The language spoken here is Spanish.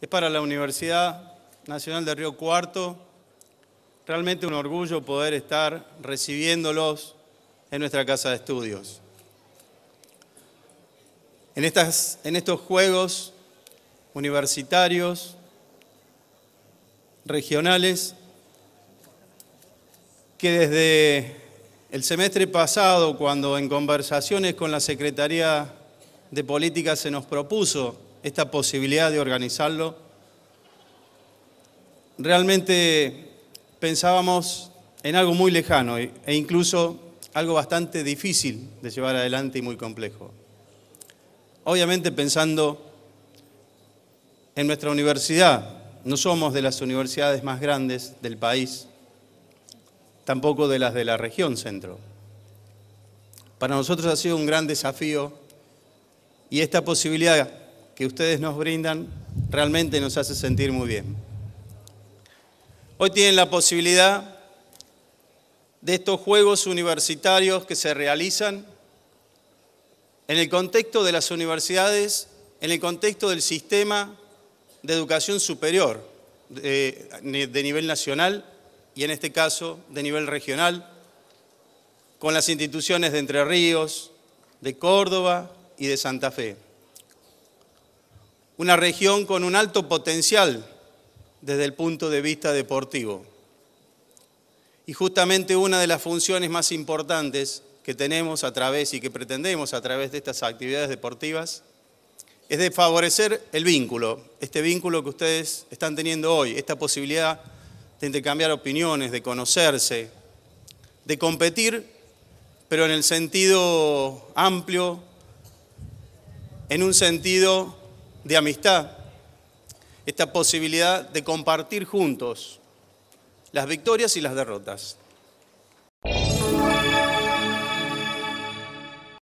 es para la Universidad Nacional de Río Cuarto. Realmente un orgullo poder estar recibiéndolos en nuestra casa de estudios. En, estos Juegos Universitarios Regionales, que desde el semestre pasado, cuando en conversaciones con la Secretaría de Política se nos propuso esta posibilidad de organizarlo. Realmente pensábamos en algo muy lejano e, e incluso algo bastante difícil de llevar adelante y muy complejo. Obviamente pensando en nuestra universidad, no somos de las universidades más grandes del país, tampoco de las de la región centro. Para nosotros ha sido un gran desafío y esta posibilidad que ustedes nos brindan realmente nos hace sentir muy bien. Hoy tienen la posibilidad de estos Juegos Universitarios que se realizan en el contexto de las universidades, en el contexto del sistema de educación superior de, eh, nivel nacional y en este caso de nivel regional, con las instituciones de Entre Ríos, de Córdoba y de Santa Fe una región con un alto potencial desde el punto de vista deportivo. Y justamente una de las funciones más importantes que tenemos a través y que pretendemos a través de estas actividades deportivas es de favorecer el vínculo, este vínculo que ustedes están teniendo hoy, esta posibilidad de intercambiar opiniones, de conocerse, de competir, pero en el sentido amplio, en un sentido de amistad, esta posibilidad de compartir juntos las victorias y las derrotas.